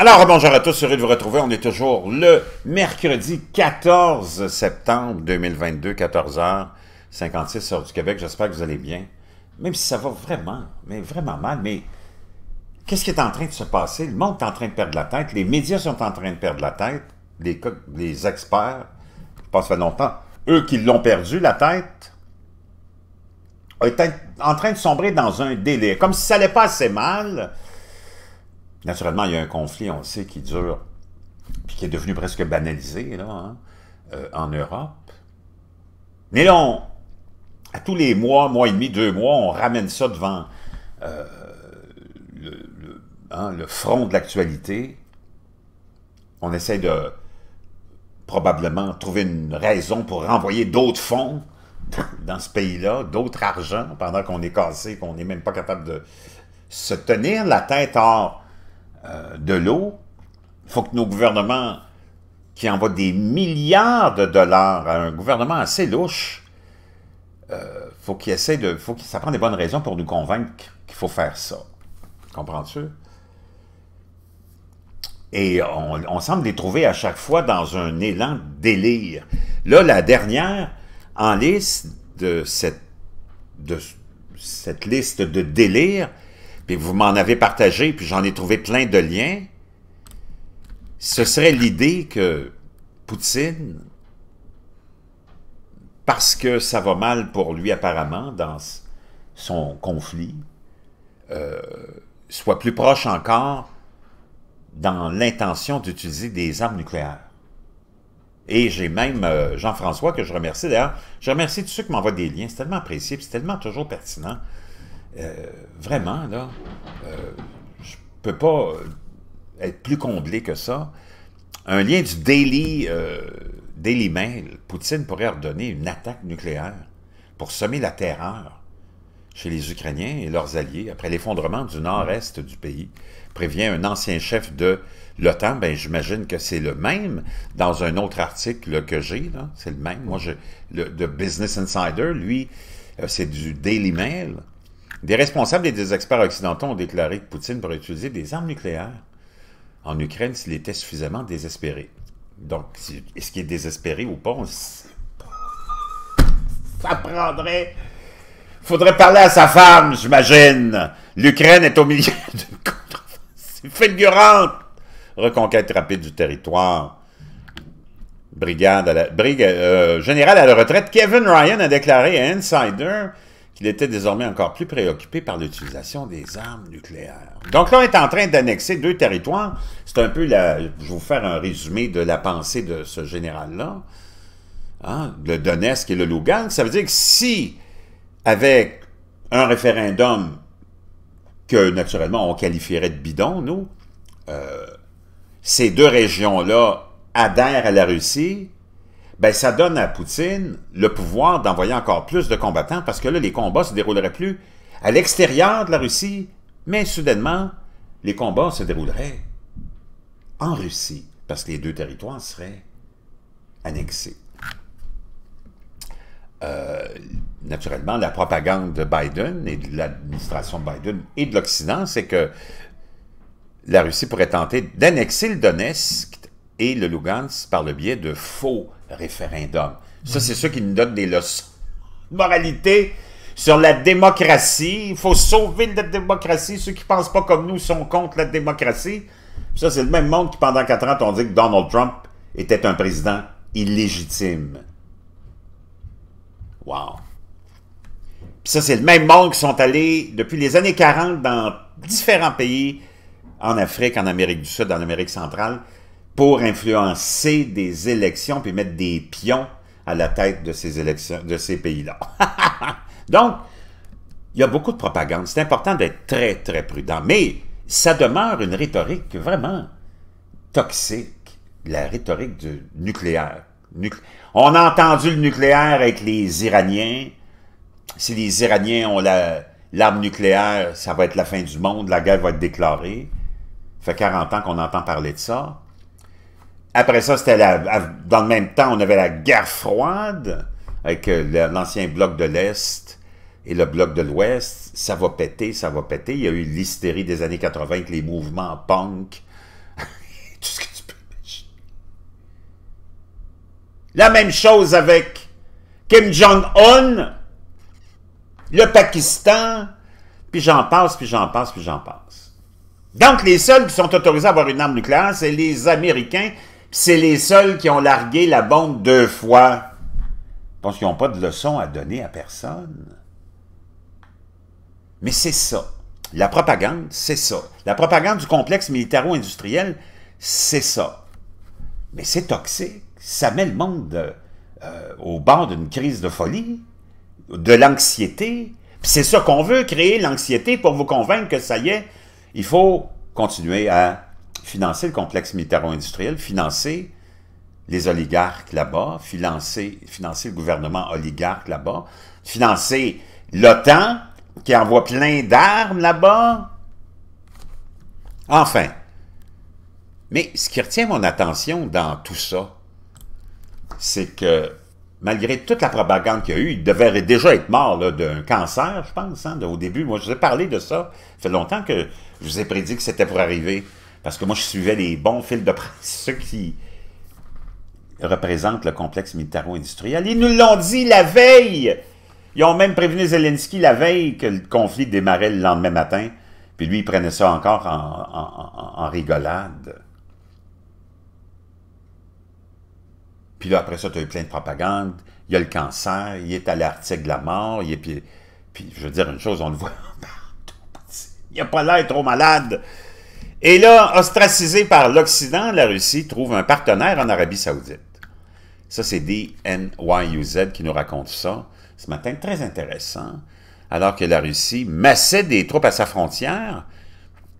Alors, bonjour à tous, heureux de vous retrouver. On est toujours le mercredi 14 septembre 2022, 14h56, heure du Québec. J'espère que vous allez bien. Même si ça va vraiment, mais vraiment mal, mais qu'est-ce qui est en train de se passer? Le monde est en train de perdre la tête, les médias sont en train de perdre la tête, les, les experts, je pense ça fait longtemps, eux qui l'ont perdu, la tête, est en train de sombrer dans un délai. Comme si ça n'allait pas assez mal, Naturellement, il y a un conflit, on le sait, qui dure, puis qui est devenu presque banalisé là, hein, euh, en Europe. Mais là, à tous les mois, mois et demi, deux mois, on ramène ça devant euh, hein, le, front de l'actualité. On essaie de probablement trouver une raison pour renvoyer d'autres fonds dans ce pays-là, d'autres argent, pendant qu'on est cassé, qu'on n'est même pas capable de se tenir la tête hors euh, de l'eau, il faut que nos gouvernements, qui envoient des milliards de dollars à un gouvernement assez louche, euh, faut qu'ils essayent de... Faut ça prend des bonnes raisons pour nous convaincre qu'il faut faire ça. Comprends-tu? Et on, on, semble les trouver à chaque fois dans un élan délire. Là, la dernière en liste de cette, de cette liste de délire, puis vous m'en avez partagé, puis j'en ai trouvé plein de liens, ce serait l'idée que Poutine, parce que ça va mal pour lui apparemment dans son conflit, euh, soit plus proche encore dans l'intention d'utiliser des armes nucléaires. Et j'ai même euh, Jean-François, que je remercie d'ailleurs, je remercie tous ceux qui m'envoient des liens, c'est tellement apprécié, c'est tellement toujours pertinent. Euh, vraiment, là, euh, je peux pas être plus comblé que ça. Un lien du Daily, euh, Daily Mail, Poutine pourrait ordonner une attaque nucléaire pour semer la terreur chez les Ukrainiens et leurs alliés après l'effondrement du nord-est du pays, prévient un ancien chef de l'OTAN. Ben, j'imagine que c'est le même dans un autre article que j'ai, c'est le même. Moi, le, de Business Insider, lui, c'est du Daily Mail. Des responsables et des experts occidentaux ont déclaré que Poutine pourrait utiliser des armes nucléaires en Ukraine s'il était suffisamment désespéré. Donc, est-ce qu'il est désespéré ou pas? On... Ça prendrait... Faudrait parler à sa femme, j'imagine. L'Ukraine est au milieu d'une contre Reconquête rapide du territoire. Brigade à la... Euh, général à la retraite, Kevin Ryan a déclaré à Insider il était désormais encore plus préoccupé par l'utilisation des armes nucléaires. Donc là, on est en train d'annexer deux territoires. C'est un peu la... Je vais vous faire un résumé de la pensée de ce général-là. Hein, le Donetsk et le Lugansk. Ça veut dire que si, avec un référendum que, naturellement, on qualifierait de bidon, nous, euh, ces deux régions-là adhèrent à la Russie, ben, ça donne à Poutine le pouvoir d'envoyer encore plus de combattants parce que là, les combats se dérouleraient plus à l'extérieur de la Russie, mais soudainement, les combats se dérouleraient en Russie parce que les deux territoires seraient annexés. Euh, naturellement, la propagande de Biden et de l'administration Biden et de l'Occident, c'est que la Russie pourrait tenter d'annexer le Donetsk et le Lugansk par le biais de faux référendum. Ça, c'est ceux qui nous donne des leçons. Moralité sur la démocratie. Il faut sauver la démocratie. Ceux qui pensent pas comme nous sont contre la démocratie. ça, c'est le même monde qui, pendant quatre ans, on dit que Donald Trump était un président illégitime. Wow. ça, c'est le même monde qui sont allés depuis les années 40 dans différents pays, en Afrique, en Amérique du Sud, en Amérique centrale, pour influencer des élections puis mettre des pions à la tête de ces élections, de ces pays-là. Donc, il y a beaucoup de propagande. C'est important d'être très, très prudent. Mais ça demeure une rhétorique vraiment toxique, la rhétorique du nucléaire. on a entendu le nucléaire avec les Iraniens. Si les Iraniens ont l'arme nucléaire, ça va être la fin du monde, la guerre va être déclarée. Ça fait 40 ans qu'on entend parler de ça. Après ça, c'était dans le même temps, on avait la guerre froide avec euh, l'ancien bloc de l'Est et le bloc de l'Ouest. Ça va péter, ça va péter. Il y a eu l'hystérie des années 80 les mouvements punk. Tout ce que tu peux imaginer. La même chose avec Kim Jong-un, le Pakistan, puis j'en passe, puis j'en passe, puis j'en passe. Donc, les seuls qui sont autorisés à avoir une arme nucléaire, c'est les Américains c'est les seuls qui ont largué la bombe deux fois. Je pense qu'ils n'ont pas de leçon à donner à personne. Mais c'est ça. La propagande, c'est ça. La propagande du complexe militaro-industriel, c'est ça. Mais c'est toxique. Ça met le monde euh, au bord d'une crise de folie, de l'anxiété. C'est ça qu'on veut, créer l'anxiété pour vous convaincre que ça y est, il faut continuer à financer le complexe militaro-industriel, financer les oligarques là-bas, financer, financer le gouvernement oligarque là-bas, financer l'OTAN qui envoie plein d'armes là-bas. Enfin. Mais ce qui retient mon attention dans tout ça, c'est que malgré toute la propagande qu'il y a eu, il devait déjà être mort d'un cancer, je pense, hein, au début. Moi, je vous ai parlé de ça. Ça fait longtemps que je vous ai prédit que c'était pour arriver. Parce que moi, je suivais les bons fils de presse, ceux qui représentent le complexe militaro-industriel. Ils nous l'ont dit la veille! Ils ont même prévenu Zelensky la veille que le conflit démarrait le lendemain matin. Puis lui, il prenait ça encore en, rigolade. Puis là, après ça, tu as eu plein de propagande. Il y a le cancer, il est à l'article de la mort. puis, je veux dire une chose, on le voit partout. Il a pas l'air trop malade. Et là, ostracisé par l'Occident, la Russie trouve un partenaire en Arabie Saoudite. Ça, c'est DNYUZ qui nous raconte ça ce matin. Très intéressant. Alors que la Russie massait des troupes à sa frontière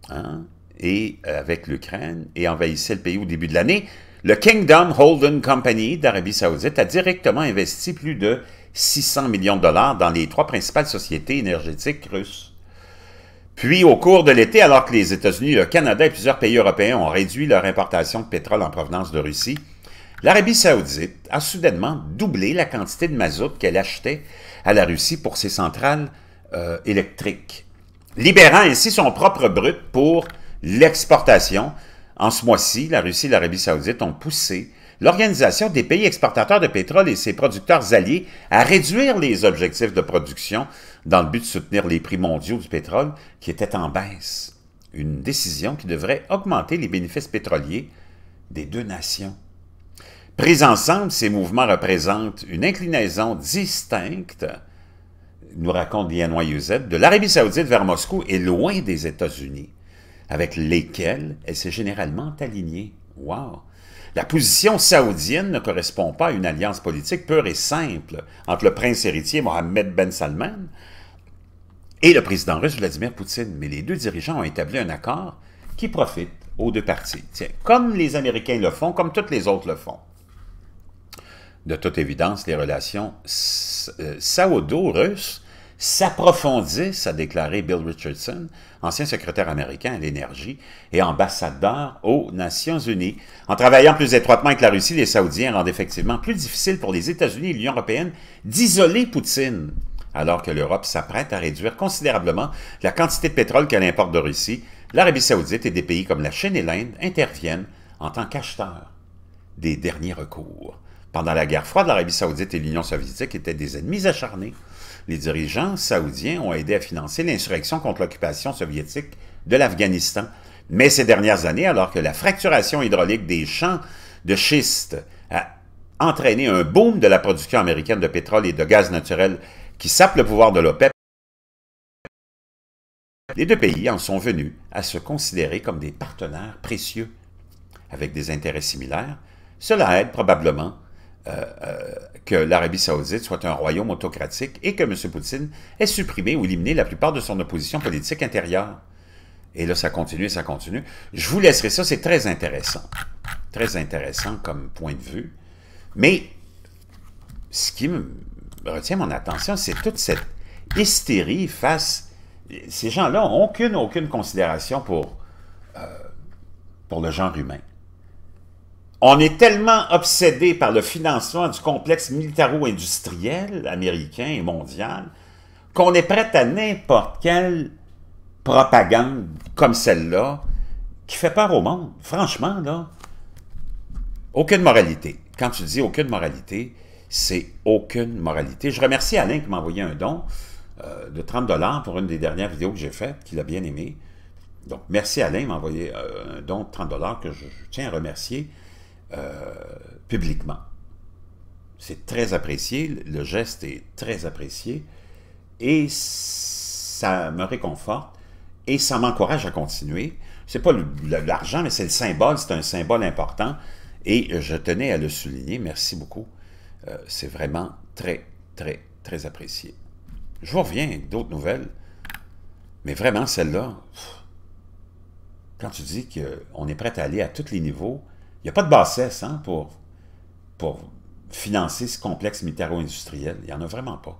hein, et euh, avec l'Ukraine et envahissait le pays au début de l'année, le Kingdom Holden Company d'Arabie Saoudite a directement investi plus de 600 millions de dollars dans les trois principales sociétés énergétiques russes. Puis, au cours de l'été, alors que les États-Unis, le Canada et plusieurs pays européens ont réduit leur importation de pétrole en provenance de Russie, l'Arabie saoudite a soudainement doublé la quantité de mazout qu'elle achetait à la Russie pour ses centrales euh, électriques, libérant ainsi son propre brut pour l'exportation. En ce mois-ci, la Russie et l'Arabie saoudite ont poussé l'Organisation des pays exportateurs de pétrole et ses producteurs alliés à réduire les objectifs de production dans le but de soutenir les prix mondiaux du pétrole qui étaient en baisse. Une décision qui devrait augmenter les bénéfices pétroliers des deux nations. Pris ensemble, ces mouvements représentent une inclinaison distincte, nous raconte Yann de l'Arabie saoudite vers Moscou et loin des États-Unis, avec lesquels elle s'est généralement alignée. Wow! La position saoudienne ne correspond pas à une alliance politique pure et simple entre le prince héritier Mohamed Ben Salman et le président russe Vladimir Poutine. Mais les deux dirigeants ont établi un accord qui profite aux deux parties. comme les Américains le font, comme toutes les autres le font. De toute évidence, les relations euh, saoudo-russes s'approfondissent, a déclaré Bill Richardson, ancien secrétaire américain à l'énergie et ambassadeur aux Nations unies. En travaillant plus étroitement avec la Russie, les Saoudiens rendent effectivement plus difficile pour les États-Unis et l'Union européenne d'isoler Poutine, alors que l'Europe s'apprête à réduire considérablement la quantité de pétrole qu'elle importe de Russie. L'Arabie saoudite et des pays comme la Chine et l'Inde interviennent en tant qu'acheteurs des derniers recours. Pendant la guerre froide, l'Arabie saoudite et l'Union soviétique étaient des ennemis acharnés les dirigeants saoudiens ont aidé à financer l'insurrection contre l'occupation soviétique de l'Afghanistan. Mais ces dernières années, alors que la fracturation hydraulique des champs de schiste a entraîné un boom de la production américaine de pétrole et de gaz naturel qui sape le pouvoir de l'OPEP, les deux pays en sont venus à se considérer comme des partenaires précieux. Avec des intérêts similaires, cela aide probablement euh, euh, que l'Arabie saoudite soit un royaume autocratique et que M. Poutine ait supprimé ou éliminé la plupart de son opposition politique intérieure. Et là, ça continue et ça continue. Je vous laisserai ça, c'est très intéressant. Très intéressant comme point de vue. Mais ce qui me retient mon attention, c'est toute cette hystérie face... Ces gens-là n'ont aucune, aucune considération pour, euh, pour le genre humain. On est tellement obsédé par le financement du complexe militaro-industriel américain et mondial qu'on est prêt à n'importe quelle propagande comme celle-là qui fait peur au monde. Franchement, là, aucune moralité. Quand tu dis aucune moralité, c'est aucune moralité. Je remercie Alain qui m'a envoyé un don euh, de 30 pour une des dernières vidéos que j'ai faites, qu'il a bien aimé. Donc, merci Alain, m'a envoyé euh, un don de 30 que je, tiens à remercier. Euh, publiquement. C'est très apprécié, le geste est très apprécié et ça me réconforte et ça m'encourage à continuer. C'est pas l'argent, mais c'est le symbole, c'est un symbole important et je tenais à le souligner. Merci beaucoup. Euh, c'est vraiment très, très, très apprécié. Je reviens d'autres nouvelles, mais vraiment celle-là, quand tu dis qu'on est prêt à aller à tous les niveaux, il n'y a pas de bassesse hein, pour, pour financer ce complexe météo industriel Il n'y en a vraiment pas.